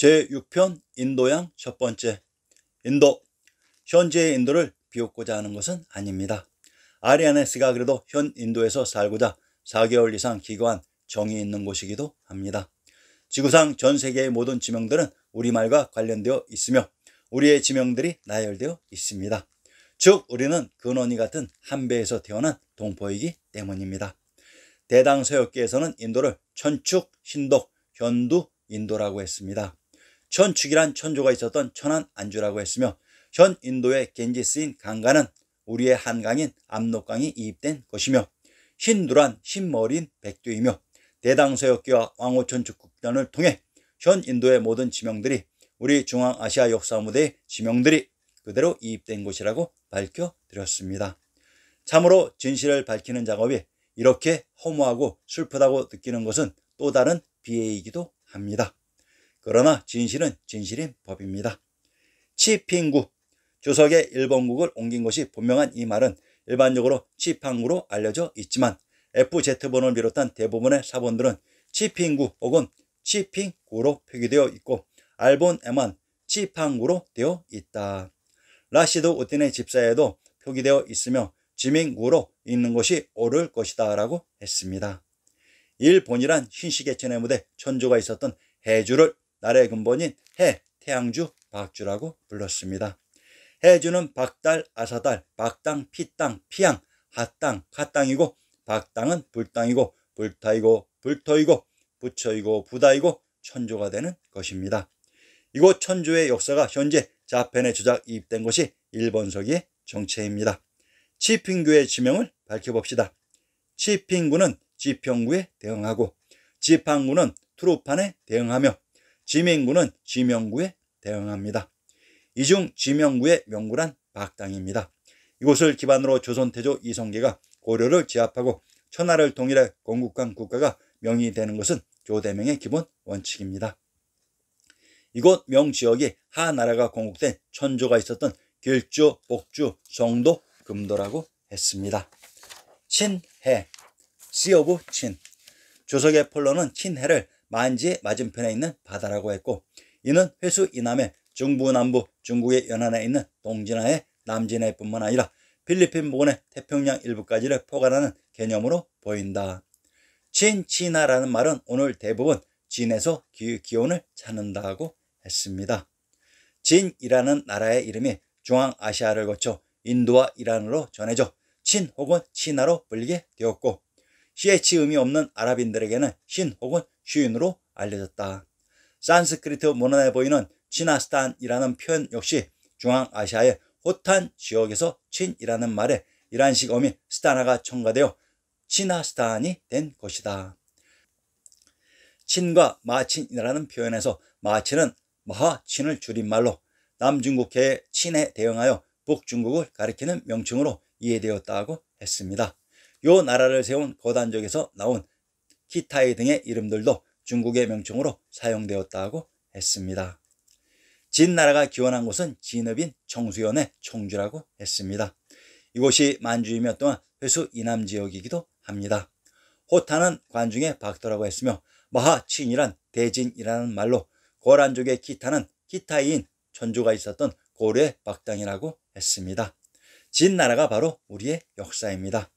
제6편 인도양 첫 번째. 인도. 현재의 인도를 비웃고자 하는 것은 아닙니다. 아리아네스가 그래도 현 인도에서 살고자 4개월 이상 기거한 정이 있는 곳이기도 합니다. 지구상 전 세계의 모든 지명들은 우리말과 관련되어 있으며 우리의 지명들이 나열되어 있습니다. 즉 우리는 근원이 같은 한배에서 태어난 동포이기 때문입니다. 대당 서역기에서는 인도를 천축, 신독, 현두, 인도라고 했습니다. 천축이란 천조가 있었던 천안 안주라고 했으며 현 인도의 겐지스인 강가는 우리의 한강인 압록강이 이입된 것이며 흰두란흰머린 백두이며 대당서역기와 왕호천축국전을 통해 현 인도의 모든 지명들이 우리 중앙아시아 역사무대의 지명들이 그대로 이입된 곳이라고 밝혀드렸습니다. 참으로 진실을 밝히는 작업이 이렇게 허무하고 슬프다고 느끼는 것은 또 다른 비애이기도 합니다. 그러나 진실은 진실인 법입니다. 치핑구 주석의 일본국을 옮긴 것이 분명한 이 말은 일반적으로 치팡구로 알려져 있지만 FZ번호를 비롯한 대부분의 사본들은 치핑구 혹은 치핑구로 표기되어 있고 알본에만 치팡구로 되어 있다. 라시드 우틴의 집사에도 표기되어 있으며 지민구로 읽는 것이 옳을 것이다 라고 했습니다. 일본이란 신시계천의 무대 천조가 있었던 해주를 나라의 근본인 해, 태양주, 박주라고 불렀습니다. 해주는 박달, 아사달, 박당, 피땅, 피양, 하땅, 카땅이고 박당은 불당이고 불타이고 불토이고 부처이고 부다이고 천조가 되는 것입니다. 이곳 천조의 역사가 현재 자펜의 조작 이입된 것이 일본서기의 정체입니다. 치핑교의 지명을 밝혀봅시다. 치핑구는 지평구에 대응하고 지팡구는 트루판에 대응하며 지명구는 지명구에 대응합니다. 이 중 지명구의 명구란 박당입니다. 이곳을 기반으로 조선태조 이성계가 고려를 제압하고 천하를 통일해 건국한 국가가 명이 되는 것은 조대명의 기본 원칙입니다. 이곳 명지역이 하나라가 건국된 천조가 있었던 길주, 복주, 성도, 금도라고 했습니다. 친해, 씨 오브 친. 조석의 폴로는 친해를 만지의 맞은편에 있는 바다라고 했고 이는 회수 이남의 중부남부 중국의 연안에 있는 동진하의 남진해 뿐만 아니라 필리핀 부근의 태평양 일부까지를 포괄하는 개념으로 보인다. 친친하라는 말은 오늘 대부분 진에서 기, 온을 찾는다고 했습니다. 진이라는 나라의 이름이 중앙아시아를 거쳐 인도와 이란으로 전해져 친 혹은 친하로 불리게 되었고 CH음이 없는 아랍인들에게는 신 혹은 주인으로 알려졌다. 산스크리트 문헌에 보이는 치나스탄이라는 표현 역시 중앙아시아의 호탄 지역에서 친이라는 말에 이란식 어미 스타나가 첨가되어 치나스탄이 된 것이다. 친과 마친이라는 표현에서 마친은 마하친을 줄인말로 남중국해의 친에 대응하여 북중국을 가리키는 명칭으로 이해되었다고 했습니다. 요 나라를 세운 거단적에서 나온 히타이 등의 이름들도 중국의 명칭으로 사용되었다고 했습니다. 진나라가 기원한 곳은 진읍인 청수연의 청주라고 했습니다. 이곳이 만주이 며 또한 회수 이남 지역이기도 합니다. 호타는 관중의 박도라고 했으며 마하친이란 대진이라는 말로 고란족의 기타는 기타인 천주가 있었던 고려의 박당이라고 했습니다. 진나라가 바로 우리의 역사입니다.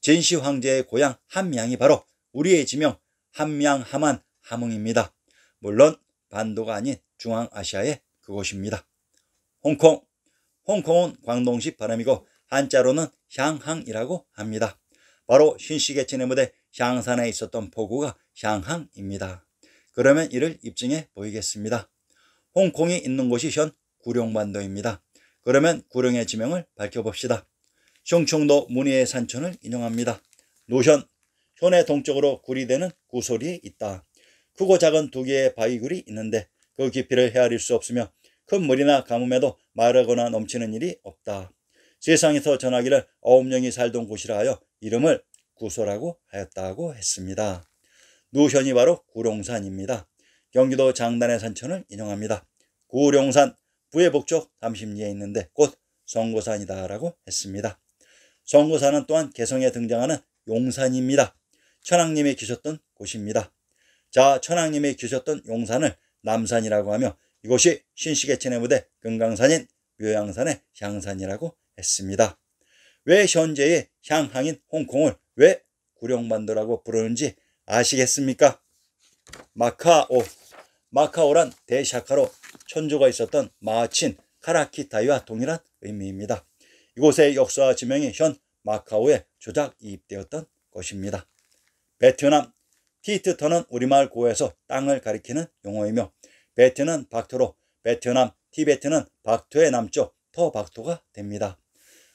진시 황제의 고향 함양이 바로 우리의 지명 함양 함안 함흥입니다. 물론 반도가 아닌 중앙아시아의 그곳입니다. 홍콩 홍콩은 광동식 발음이고 한자로는 향항이라고 합니다. 바로 신시계친의 무대 향산에 있었던 포구가 향항입니다. 그러면 이를 입증해 보이겠습니다. 홍콩이 있는 곳이 현 구룡반도입니다. 그러면 구룡의 지명을 밝혀봅시다. 충청도 문해의 산천을 인용합니다. 노션 현해 동쪽으로 구리되는 구소리에 있다. 크고 작은 두 개의 바위굴이 있는데 그 깊이를 헤아릴 수 없으며 큰 물이나 가뭄에도 마르거나 넘치는 일이 없다. 세상에서 전하기를 어음령이 살던 곳이라 하여 이름을 구소라고 하였다고 했습니다. 누현이 바로 구룡산입니다. 경기도 장단의 산천을 인용합니다. 구룡산 부의 북쪽 담심리에 있는데 곧 성구산이다라고 했습니다. 성구산은 또한 개성에 등장하는 용산입니다. 천왕님이 계셨던 곳입니다. 자, 천왕님이 계셨던 용산을 남산이라고 하며 이곳이 신시계천의 무대 금강산인 묘양산의 향산이라고 했습니다. 왜 현재의 향항인 홍콩을 왜 구룡반도라고 부르는지 아시겠습니까? 마카오 마카오란 대샤카로 천조가 있었던 마친 카라키타이와 동일한 의미입니다. 이곳의 역사 지명이 현 마카오에 조작 이입되었던 것입니다. 베트남 티트터는 우리말 고에서 땅을 가리키는 용어이며 베트는 박토로 베트남 티베트는 박토의 남쪽 터박토가 됩니다.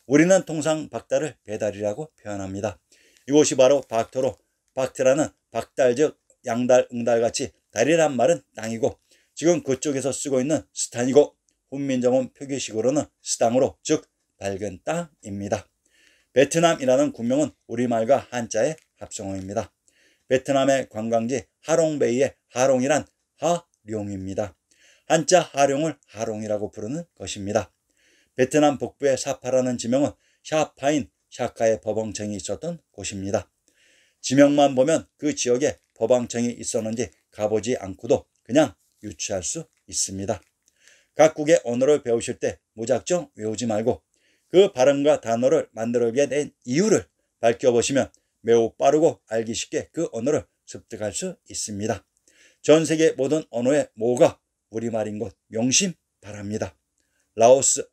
우리는 통상 박달을 배달이라고 표현합니다. 이곳이 바로 박토로 박트라는 박달 즉 양달 응달같이 달이란 말은 땅이고 지금 그쪽에서 쓰고 있는 스탄이고 훈민정음 표기식으로는 스땅으로 즉 밝은 땅입니다. 베트남이라는 국명은 우리말과 한자의 합성어입니다. 베트남의 관광지 하롱베이의 하롱이란 하룡입니다. 한자 하룡을 하롱이라고 부르는 것입니다. 베트남 북부의 사파라는 지명은 샤파인 샤카의 법왕청이 있었던 곳입니다. 지명만 보면 그 지역에 법왕청이 있었는지 가보지 않고도 그냥 유추할 수 있습니다. 각국의 언어를 배우실 때 무작정 외우지 말고 그 발음과 단어를 만들어 된 이유를 밝혀보시면 매우 빠르고 알기 쉽게 그 언어를 습득할 수 있습니다. 전 세계 모든 언어의 모가 우리말인 것 명심 바랍니다. 라오스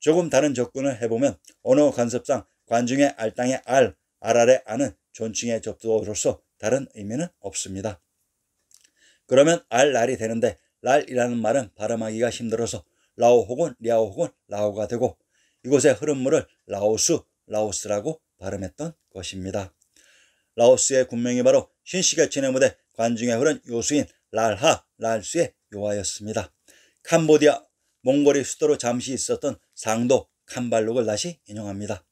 조금 다른 접근을 해보면 언어 간섭상 관중의 알땅의 알, 알알의 아는 존칭의 접두어로서 다른 의미는 없습니다. 그러면 알날이 되는데 랄이라는 말은 발음하기가 힘들어서 라오 혹은 랴오 혹은 라오가 되고 이곳의 흐름물을 라오수, 라오스라고 발음했던 것입니다. 라오스의 군명이 바로 신시가 진의 무대 관중에 흐른 요수인 랄하 랄수의 요하였습니다. 캄보디아 몽골의 수도로 잠시 있었던 상도 캄발룩을 다시 인용합니다.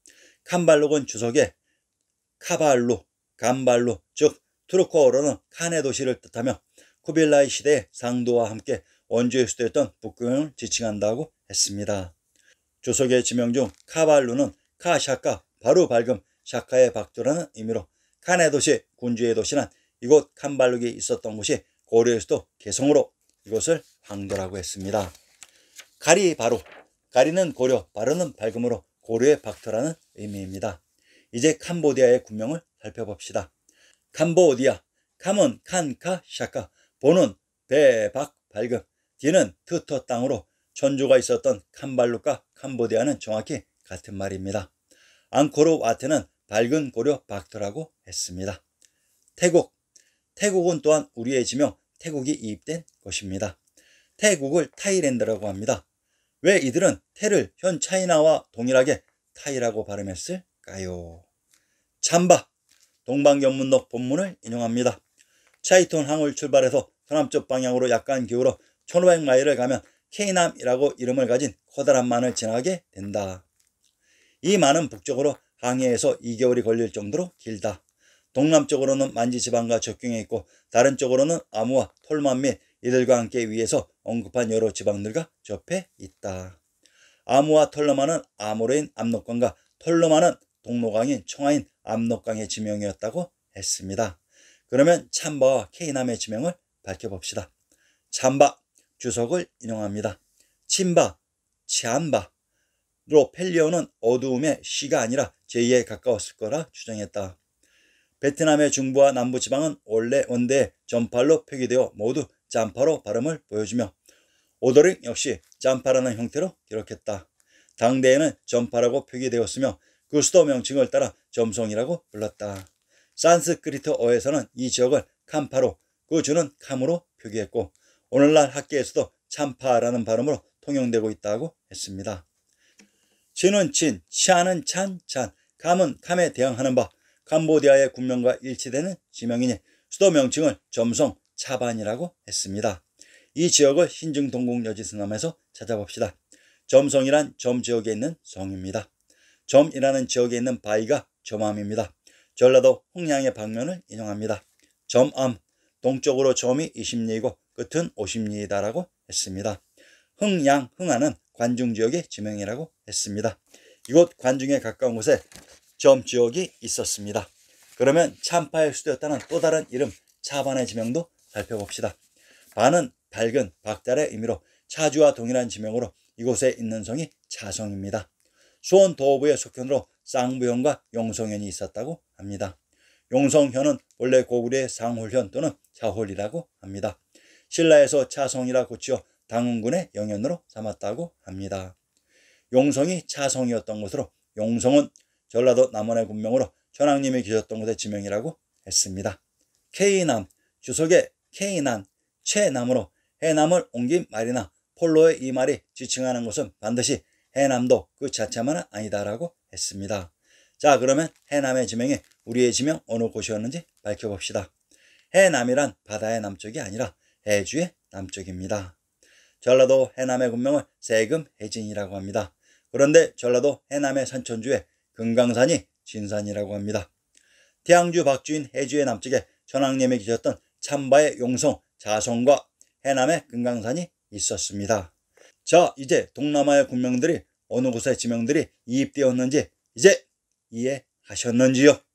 캄발룩은 주석에 카발루, 감발루 즉 트루코어로는 칸의 도시를 뜻하며 쿠빌라이 시대의 상도와 함께 원주의 수도였던 북경을 지칭한다고 했습니다. 주석의 지명 중 카발루는 카샤카 바로 밝음 샤카의 박조라는 의미로 칸의 도시 군주의 도시는 이곳 칸발룩이 있었던 곳이 고려의 수도 개성으로 이곳을 황도라고 했습니다. 가리 바로 가리는 고려 바로는 밝음으로 고려의 박토라는 의미입니다. 이제 캄보디아의 군명을 살펴봅시다. 캄보디아 캄은 칸카 샤카 보는 배박 밝음 뒤는 트터 땅으로 천주가 있었던 칸발룩과 캄보디아는 정확히 같은 말입니다. 앙코르와트는 밝은 고려 박토라고 했습니다. 태국. 태국은 또한 우리의 지명 태국이 이입된 것입니다. 태국을 타이랜드라고 합니다. 왜 이들은 태를 현 차이나와 동일하게 타이라고 발음했을까요? 참바 동방견문록 본문을 인용합니다. 차이톤 항을 출발해서 서남쪽 방향으로 약간 기울어 1500마일을 가면 케이남이라고 이름을 가진 커다란 만을 지나게 된다. 이 많은 북쪽으로 항해에서 2개월이 걸릴 정도로 길다. 동남쪽으로는 만지지방과 접경에 있고 다른 쪽으로는 암호와 톨만 및 이들과 함께 위에서 언급한 여러 지방들과 접해 있다. 암호와 톨로마는암호로인 압록강과 톨로마는 동로강인 청하인 압록강의 지명이었다고 했습니다. 그러면 참바와 케이남의 지명을 밝혀봅시다. 참바, 주석을 인용합니다. 침바, 치안바, 로펠리오는 어두움의 시가 아니라 제2에 가까웠을 거라 주장했다. 베트남의 중부와 남부 지방은 원래 원대에 전팔로 표기되어 모두 짬파로 발음을 보여주며 오더링 역시 짬파라는 형태로 기록했다. 당대에는 전파라고 표기되었으며 그 수도 명칭을 따라 점성이라고 불렀다. 산스크리트어에서는 이 지역을 캄파로 그 주는 캄으로 표기했고 오늘날 학계에서도 참파라는 발음으로 통용되고 있다고 했습니다. 진은 진, 시아는 찬, 찬, 감은 감에 대항하는 바, 캄보디아의 국명과 일치되는 지명이니 수도 명칭을 점성, 차반이라고 했습니다. 이 지역을 신증동공 여지승함에서 찾아봅시다. 점성이란 점 지역에 있는 성입니다. 점이라는 지역에 있는 바위가 점암입니다. 전라도 홍양의 방면을 인용합니다. 점암, 동쪽으로 점이 20리이고 끝은 50리이다라고 했습니다. 흥양, 흥하는 관중 지역의 지명이라고 했습니다. 이곳 관중에 가까운 곳에 점 지역이 있었습니다. 그러면 참파의 수도였다는 또 다른 이름 차반의 지명도 살펴봅시다. 반은 밝은 박달의 의미로 차주와 동일한 지명으로 이곳에 있는 성이 차성입니다. 수원 도부의 속현으로 쌍부현과 용성현이 있었다고 합니다. 용성현은 원래 고구려의 상홀현 또는 자홀이라고 합니다. 신라에서 차성이라 고치어 당운군의 영현으로 삼았다고 합니다. 용성이 차성이었던 것으로 용성은 전라도 남원의 군명으로 전왕님이 계셨던 곳의 지명이라고 했습니다. K남, 주석의 K남, 최남으로 해남을 옮긴 말이나 폴로의 이 말이 지칭하는 것은 반드시 해남도 그 자체만은 아니다라고 했습니다. 자 그러면 해남의 지명이 우리의 지명 어느 곳이었는지 밝혀봅시다. 해남이란 바다의 남쪽이 아니라 해주의 남쪽입니다. 전라도 해남의 군명을 세금 해진이라고 합니다. 그런데 전라도 해남의 산천주에 금강산이 진산이라고 합니다. 태양주 박주인 해주의 남쪽에 천학님이 계셨던 참바의 용성 자성과 해남의 금강산이 있었습니다. 자 이제 동남아의 군명들이 어느 곳의 지명들이 이입되었는지 이제 이해하셨는지요?